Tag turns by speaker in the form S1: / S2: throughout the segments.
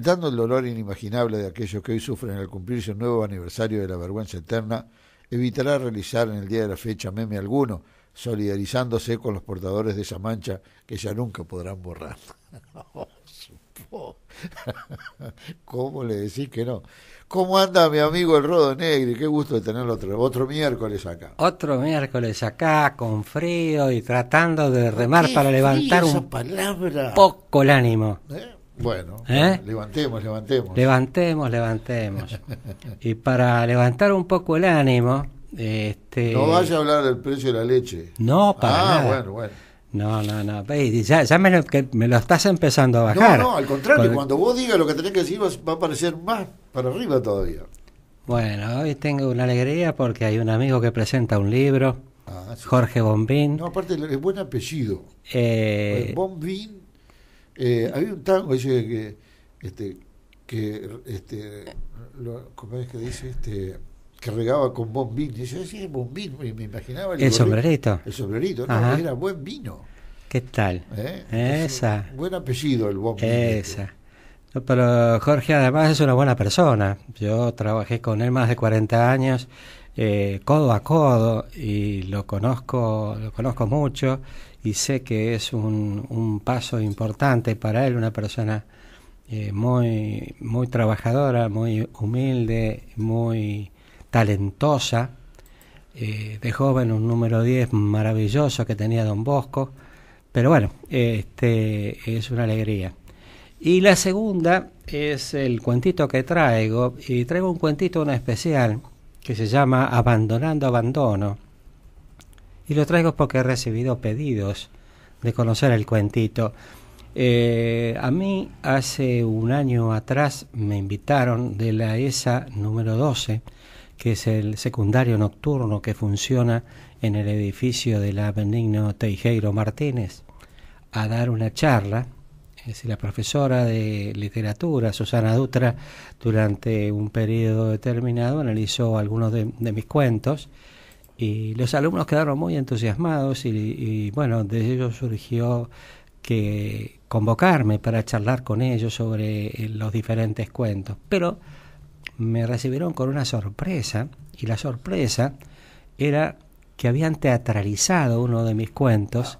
S1: dando el dolor inimaginable de aquellos que hoy sufren al cumplirse un nuevo aniversario de la vergüenza eterna, evitará realizar en el día de la fecha meme alguno, solidarizándose con los portadores de esa mancha que ya nunca podrán borrar. Oh, ¿Cómo le decís que no? ¿Cómo anda mi amigo el Rodo Negri? Qué gusto de tenerlo otro, miércoles acá.
S2: Otro miércoles acá, con frío y tratando de remar para levantar un poco el ánimo. ¿Eh? ¿Eh? Bueno,
S1: levantemos, levantemos.
S2: Levantemos, levantemos. y para levantar un poco el ánimo... Este... No vaya
S1: a hablar del precio de la leche. No, para ah, bueno, bueno.
S2: No, no, no. Ya, me, lo, estás empezando a bajar. No, no, al contrario. Cuando vos
S1: digas lo que tenés que decir, va a parecer más para arriba todavía.
S2: Bueno, hoy tengo una alegría porque hay un amigo que presenta un libro, ah, Jorge Bombín.
S1: No, aparte, es buen apellido.
S2: Eh,
S1: Bombín eh, había un tango dice, que, este, que, este, lo, es que dice? Este, que regaba con bombín. Dice, sí, bombín, me, me imaginaba. El, sombrerito. El sombrerito, no, era buen vino.
S2: ¿Qué tal? ¿Eh? Esa. buen apellido el bombín. Este. Esa. pero Jorge además es una buena persona. Yo trabajé con él más de 40 años, eh, codo a codo, y lo conozco, lo conozco mucho y sé que es un, paso importante para él, una persona eh, muy, muy trabajadora, muy humilde, muy talentosa. Eh, de joven un número 10 maravilloso que tenía don Bosco. Pero bueno, este, es una alegría. Y la segunda es el cuentito que traigo, y traigo un cuentito, una especial, que se llama Abandonando Abandono y lo traigo porque he recibido pedidos de conocer el cuentito. Eh, a mí hace un año atrás me invitaron de la ESA número 12, que es el secundario nocturno que funciona en el edificio de la Benigno Teijeiro Martínez, a dar una charla. Es la profesora de literatura, Susana Dutra, durante un periodo determinado analizó algunos de mis cuentos y los alumnos quedaron muy entusiasmados y, bueno, de ellos surgió que convocarme para charlar con ellos sobre eh, los diferentes cuentos. Pero me recibieron con una sorpresa y la sorpresa era que habían teatralizado uno de mis cuentos,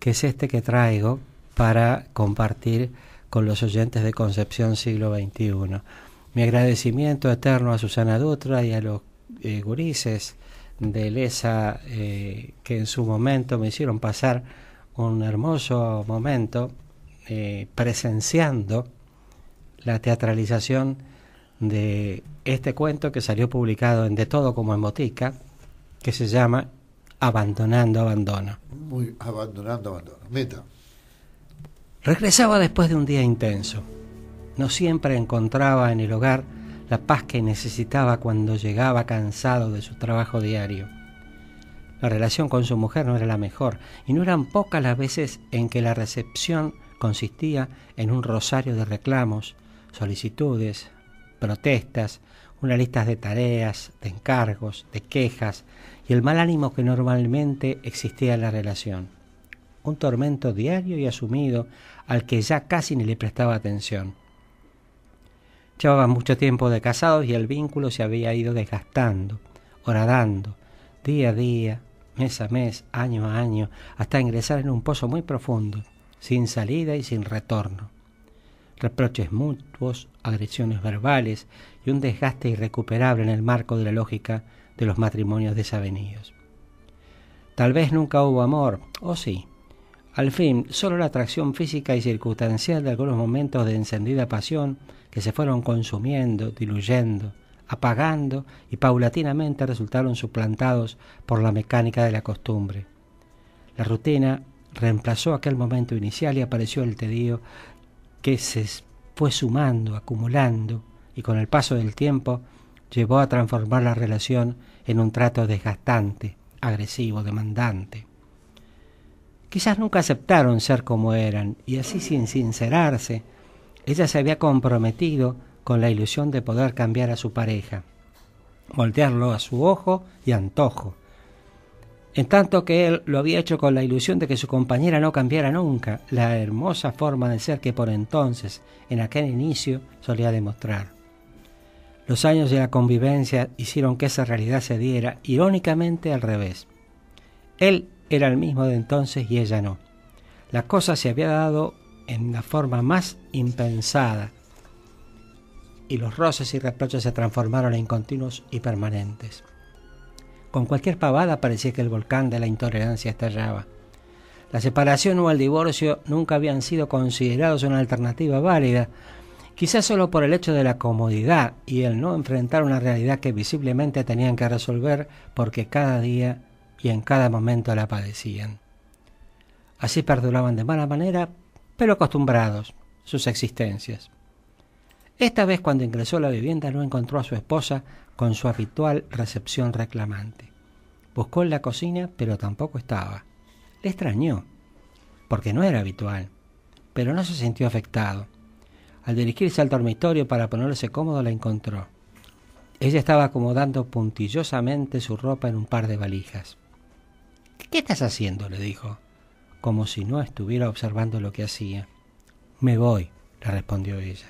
S2: que es este que traigo para compartir con los oyentes de Concepción siglo XXI. Mi agradecimiento eterno a Susana Dutra y a los eh, gurises de Lesa eh, que en su momento me hicieron pasar un hermoso momento eh, presenciando la teatralización de este cuento que salió publicado en De Todo como en Botica, que se llama Abandonando abandona
S1: Muy abandonando Abandona. Meta.
S2: Regresaba después de un día intenso. No siempre encontraba en el hogar la paz que necesitaba cuando llegaba cansado de su trabajo diario. La relación con su mujer no era la mejor, y no eran pocas las veces en que la recepción consistía en un rosario de reclamos, solicitudes, protestas, una lista de tareas, de encargos, de quejas y el mal ánimo que normalmente existía en la relación. Un tormento diario y asumido al que ya casi ni le prestaba atención. Llevaban mucho tiempo de casados y el vínculo se había ido desgastando, horadando, día a día, mes a mes, año a año, hasta ingresar en un pozo muy profundo, sin salida y sin retorno. Reproches mutuos, agresiones verbales y un desgaste irrecuperable en el marco de la lógica de los matrimonios desavenidos. Tal vez nunca hubo amor, o sí, al fin, solo la atracción física y circunstancial de algunos momentos de encendida pasión que se fueron consumiendo, diluyendo, apagando y paulatinamente resultaron suplantados por la mecánica de la costumbre. La rutina reemplazó aquel momento inicial y apareció el tedio que se fue sumando, acumulando y con el paso del tiempo llevó a transformar la relación en un trato desgastante, agresivo, demandante. Quizás nunca aceptaron ser como eran y así sin sincerarse, ella se había comprometido con la ilusión de poder cambiar a su pareja, voltearlo a su ojo y antojo. En tanto que él lo había hecho con la ilusión de que su compañera no cambiara nunca la hermosa forma de ser que por entonces, en aquel inicio, solía demostrar. Los años de la convivencia hicieron que esa realidad se diera irónicamente al revés. Él era el mismo de entonces y ella no. La cosa se había dado en la forma más impensada y los roces y reproches se transformaron en continuos y permanentes. Con cualquier pavada parecía que el volcán de la intolerancia estallaba. La separación o el divorcio nunca habían sido considerados una alternativa válida, quizás solo por el hecho de la comodidad y el no enfrentar una realidad que visiblemente tenían que resolver porque cada día y en cada momento la padecían. Así perduraban de mala manera, pero acostumbrados, sus existencias. Esta vez cuando ingresó a la vivienda no encontró a su esposa con su habitual recepción reclamante. Buscó en la cocina, pero tampoco estaba. Le extrañó, porque no era habitual, pero no se sintió afectado. Al dirigirse al dormitorio para ponerse cómodo la encontró. Ella estaba acomodando puntillosamente su ropa en un par de valijas. ¿Qué estás haciendo? le dijo, como si no estuviera observando lo que hacía. Me voy, le respondió ella.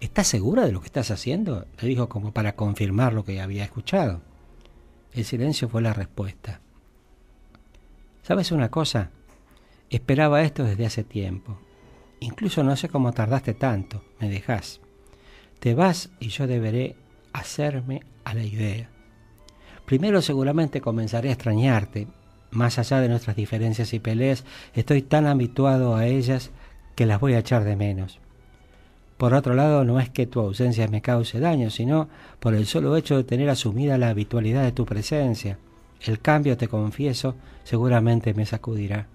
S2: ¿Estás segura de lo que estás haciendo? le dijo como para confirmar lo que había escuchado. El silencio fue la respuesta. ¿Sabes una cosa? Esperaba esto desde hace tiempo. Incluso no sé cómo tardaste tanto. Me dejas. Te vas y yo deberé hacerme a la idea. Primero seguramente comenzaré a extrañarte. Más allá de nuestras diferencias y peleas, estoy tan habituado a ellas que las voy a echar de menos. Por otro lado, no es que tu ausencia me cause daño, sino por el solo hecho de tener asumida la habitualidad de tu presencia. El cambio, te confieso, seguramente me sacudirá.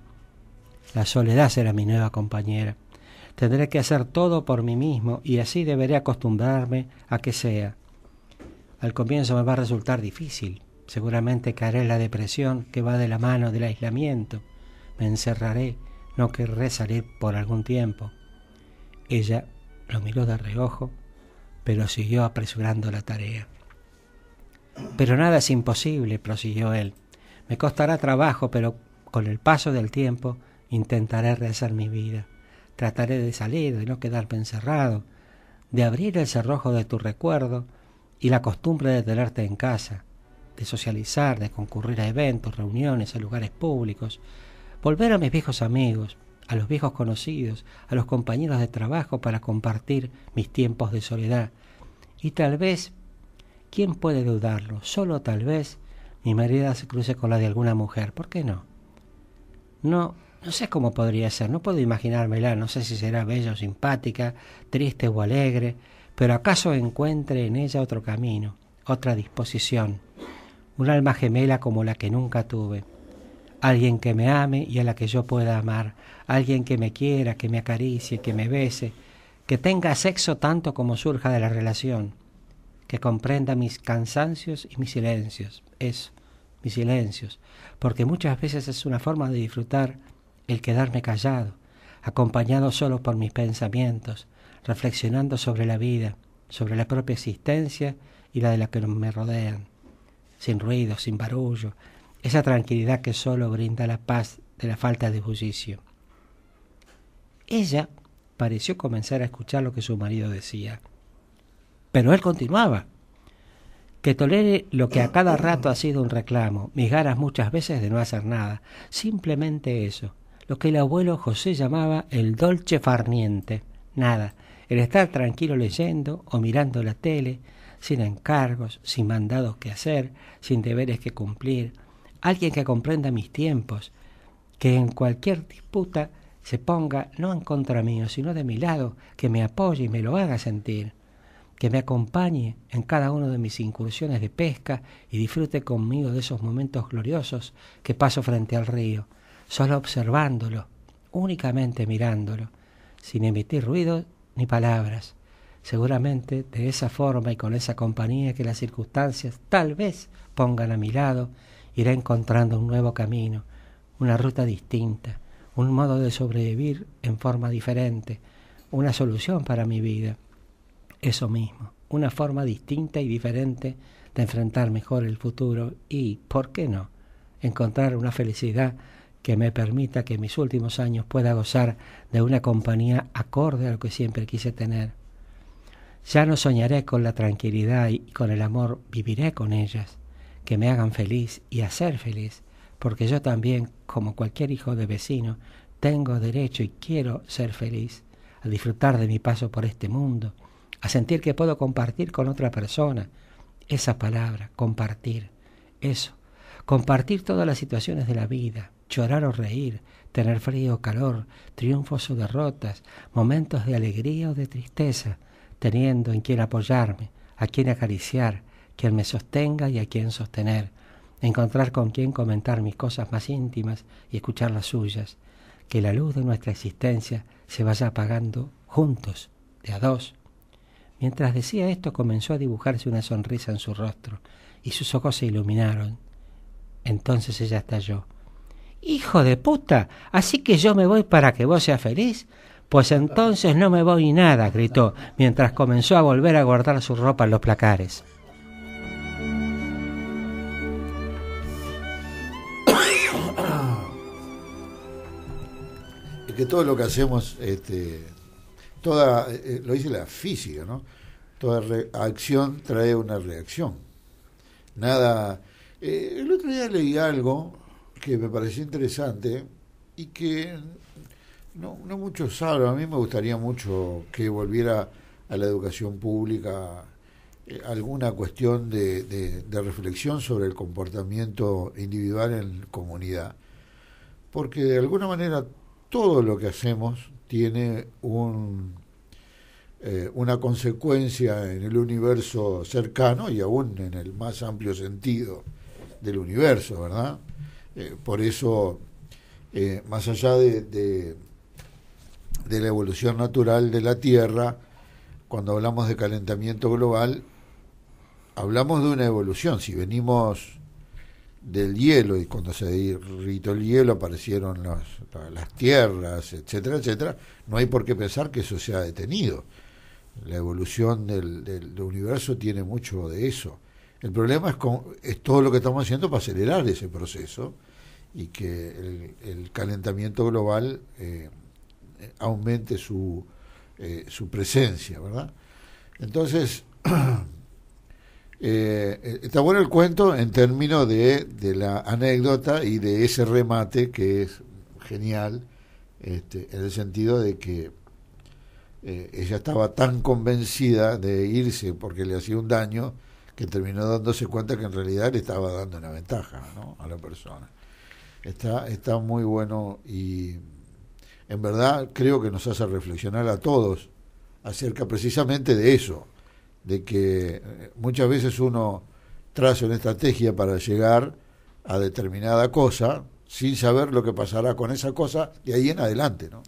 S2: La soledad será mi nueva compañera. Tendré que hacer todo por mí mismo y así deberé acostumbrarme a que sea. Al comienzo me va a resultar difícil, Seguramente caeré en la depresión que va de la mano del aislamiento. Me encerraré, no querré salir por algún tiempo. Ella lo miró de reojo, pero siguió apresurando la tarea. Pero nada es imposible, prosiguió él. Me costará trabajo, pero con el paso del tiempo intentaré rehacer mi vida. Trataré de salir, de no quedarme encerrado, de abrir el cerrojo de tu recuerdo y la costumbre de tenerte en casa, de socializar, de concurrir a eventos, reuniones, a lugares públicos, volver a mis viejos amigos, a los viejos conocidos, a los compañeros de trabajo para compartir mis tiempos de soledad. Y tal vez, ¿quién puede dudarlo? Solo tal vez mi marida se cruce con la de alguna mujer. ¿Por qué no? No, no sé cómo podría ser, no puedo imaginármela, no sé si será bella o simpática, triste o alegre, pero acaso encuentre en ella otro camino, otra disposición un alma gemela como la que nunca tuve, alguien que me ame y a la que yo pueda amar, alguien que me quiera, que me acaricie, que me bese, que tenga sexo tanto como surja de la relación, que comprenda mis cansancios y mis silencios, eso, mis silencios, porque muchas veces es una forma de disfrutar el quedarme callado, acompañado solo por mis pensamientos, reflexionando sobre la vida, sobre la propia existencia y la de la que me rodean sin ruido, sin barullo, esa tranquilidad que solo brinda la paz de la falta de bullicio. Ella pareció comenzar a escuchar lo que su marido decía, pero él continuaba. Que tolere lo que a cada rato ha sido un reclamo, mis ganas muchas veces de no hacer nada, simplemente eso, lo que el abuelo José llamaba el dolce farniente, nada, el estar tranquilo leyendo o mirando la tele, sin encargos, sin mandados que hacer, sin deberes que cumplir, alguien que comprenda mis tiempos, que en cualquier disputa se ponga no en contra mío, sino de mi lado, que me apoye y me lo haga sentir, que me acompañe en cada una de mis incursiones de pesca y disfrute conmigo de esos momentos gloriosos que paso frente al río, solo observándolo, únicamente mirándolo, sin emitir ruido ni palabras Seguramente de esa forma y con esa compañía que las circunstancias tal vez pongan a mi lado, iré encontrando un nuevo camino, una ruta distinta, un modo de sobrevivir en forma diferente, una solución para mi vida. Eso mismo, una forma distinta y diferente de enfrentar mejor el futuro y, ¿por qué no?, encontrar una felicidad que me permita que mis últimos años pueda gozar de una compañía acorde a lo que siempre quise tener. Ya no soñaré con la tranquilidad y con el amor, viviré con ellas, que me hagan feliz y hacer feliz, porque yo también, como cualquier hijo de vecino, tengo derecho y quiero ser feliz, a disfrutar de mi paso por este mundo, a sentir que puedo compartir con otra persona. Esa palabra, compartir, eso, compartir todas las situaciones de la vida, llorar o reír, tener frío o calor, triunfos o derrotas, momentos de alegría o de tristeza, teniendo en quien apoyarme, a quien acariciar, quien me sostenga y a quien sostener, encontrar con quien comentar mis cosas más íntimas y escuchar las suyas, que la luz de nuestra existencia se vaya apagando juntos, de a dos. Mientras decía esto comenzó a dibujarse una sonrisa en su rostro y sus ojos se iluminaron. Entonces ella estalló. Hijo de puta, así que yo me voy para que vos seas feliz. Pues entonces no me voy nada, gritó, mientras comenzó a volver a guardar su ropa en los placares.
S1: Es que todo lo que hacemos, este, toda, eh, eh, lo dice la física, ¿no? Toda acción trae una reacción. Nada. Eh, el otro día leí algo que me pareció interesante y que no, no mucho salvo. A mí me gustaría mucho que volviera a la educación pública eh, alguna cuestión de, reflexión sobre el comportamiento individual en comunidad. Porque de alguna manera todo lo que hacemos tiene un, eh, una consecuencia en el universo cercano y aún en el más amplio sentido del universo, ¿verdad? Eh, por eso, más allá de de la evolución natural de la Tierra, cuando hablamos de calentamiento global, hablamos de una evolución. Si venimos del hielo y cuando se derritó el hielo aparecieron las tierras, etcétera, etcétera, no hay por qué pensar que eso se ha detenido. La evolución del, del, universo tiene mucho de eso. El problema es, con, es todo lo que estamos haciendo para acelerar ese proceso y que el, el calentamiento global eh, aumente su, eh, su presencia, ¿verdad? Entonces, eh, eh, está bueno el cuento en términos de, de, la anécdota y de ese remate que es genial, este, en el sentido de que ella estaba tan convencida de irse porque le hacía un daño que terminó dándose cuenta que en realidad le estaba dando una ventaja a la persona. Está, está muy bueno y en verdad creo que nos hace reflexionar a todos acerca precisamente de eso, de que eh, muchas veces uno traza una estrategia para llegar a determinada cosa sin saber lo que pasará con esa cosa de ahí en adelante, ¿no?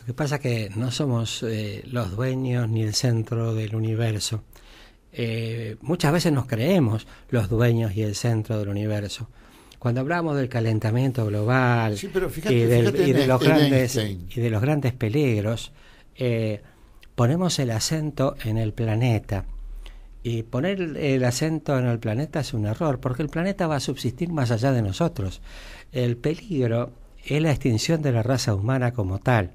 S2: Lo que pasa es que no somos eh, los dueños ni el centro del universo. Eh, muchas veces nos creemos los dueños y el centro del universo cuando hablamos del calentamiento global y, de los grandes, y de los grandes peligros, eh, ponemos el acento en el planeta. Y poner el acento en el planeta es un error, porque el planeta va a subsistir más allá de nosotros. El peligro es la extinción de la raza humana como tal.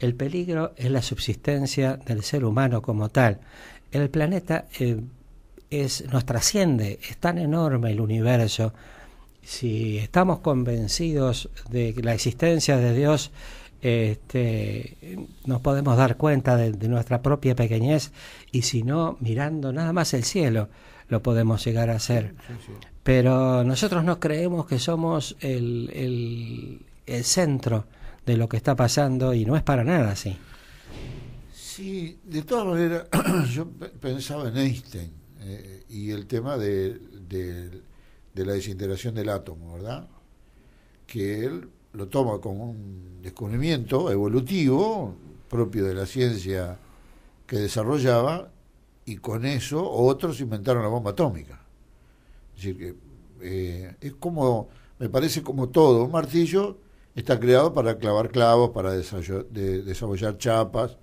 S2: El peligro es la subsistencia del ser humano como tal. El planeta eh, es, nos trasciende, es tan enorme el universo si estamos convencidos de la existencia de Dios, este, nos podemos dar cuenta de, nuestra propia pequeñez y si no, mirando nada más el cielo, lo podemos llegar a hacer. Pero nosotros no creemos que somos el, el, centro de lo que está pasando y no es para nada así.
S1: Sí, de todas maneras, yo pensaba en Einstein eh, y el tema de de la desintegración del átomo, ¿verdad? Que él lo toma como un descubrimiento evolutivo propio de la ciencia que desarrollaba y con eso otros inventaron la bomba atómica. Es decir, que eh, es como, me parece como todo, un martillo está creado para clavar clavos, para desarrollar chapas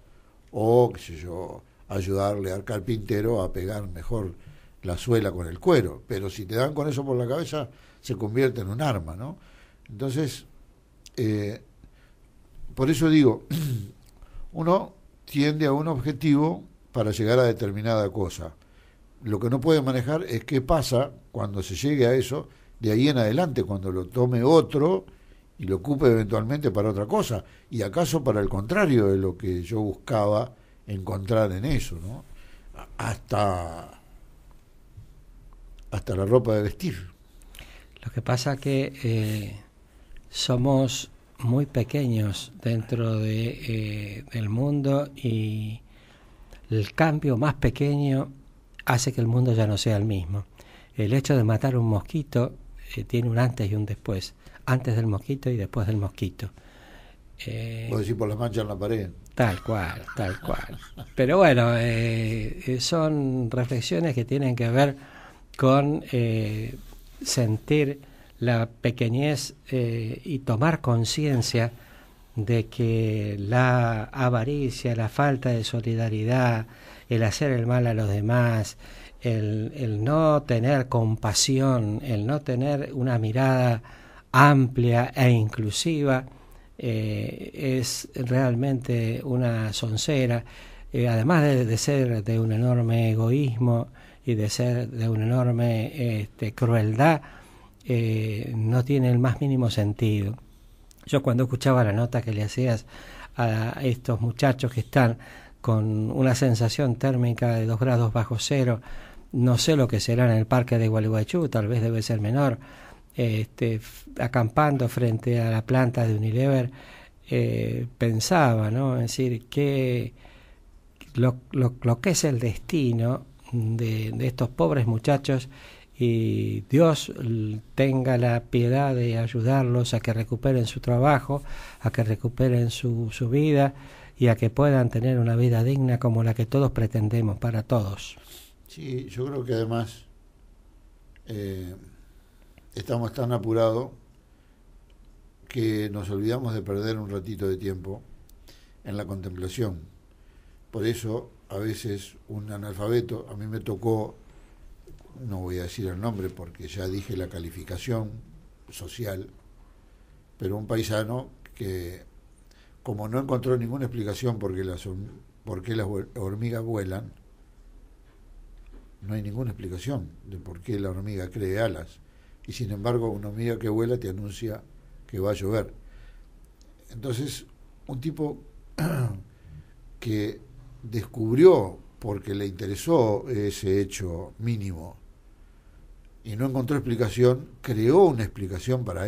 S1: o, qué sé yo, ayudarle al carpintero a pegar mejor la suela con el cuero, pero si te dan con eso por la cabeza se convierte en un arma, ¿no? Entonces, eh, por eso digo, uno tiende a un objetivo para llegar a determinada cosa. Lo que no puede manejar es qué pasa cuando se llegue a eso, de ahí en adelante, cuando lo tome otro y lo ocupe eventualmente para otra cosa, y acaso para el contrario de lo que yo buscaba encontrar en eso,
S2: ¿no? Hasta hasta la ropa de vestir. Lo que pasa que eh, somos muy pequeños dentro eh, del mundo y el cambio más pequeño hace que el mundo ya no sea el mismo. El hecho de matar un mosquito eh, tiene un antes y un después. Antes del mosquito y después del mosquito. Eh, decir
S1: por las manchas en la pared.
S2: Tal cual, tal cual. Pero bueno, son reflexiones que tienen que ver con eh, sentir la pequeñez eh, y tomar conciencia de que la avaricia, la falta de solidaridad, el hacer el mal a los demás, el, no tener compasión, el no tener una mirada amplia e inclusiva, eh, es realmente una soncera, además de, ser de un enorme egoísmo y de ser de una enorme este, crueldad, eh, no tiene el más mínimo sentido. Yo cuando escuchaba la nota que le hacías a estos muchachos que están con una sensación térmica de 2 grados bajo cero, no sé lo que será en el parque de Gualeguaychú, tal vez debe ser menor, este, acampando frente a la planta de Unilever, eh, pensaba, ¿no? Es decir, que lo, que es el destino de, estos pobres muchachos y Dios tenga la piedad de ayudarlos a que recuperen su trabajo, a que recuperen su, su, vida y a que puedan tener una vida digna como la que todos pretendemos para todos.
S1: Sí, yo creo que además eh, estamos tan apurados que nos olvidamos de perder un ratito de tiempo en la contemplación. Por eso a veces un analfabeto, a mí me tocó, no voy a decir el nombre porque ya dije la calificación social, pero un paisano que como no encontró ninguna explicación por qué las, las hormigas vuelan, no hay ninguna explicación de por qué la hormiga cree alas. Y sin embargo, una hormiga que vuela te anuncia que va a llover. Entonces, un tipo que descubrió, porque le interesó ese hecho mínimo, y no encontró explicación, creó una explicación para él.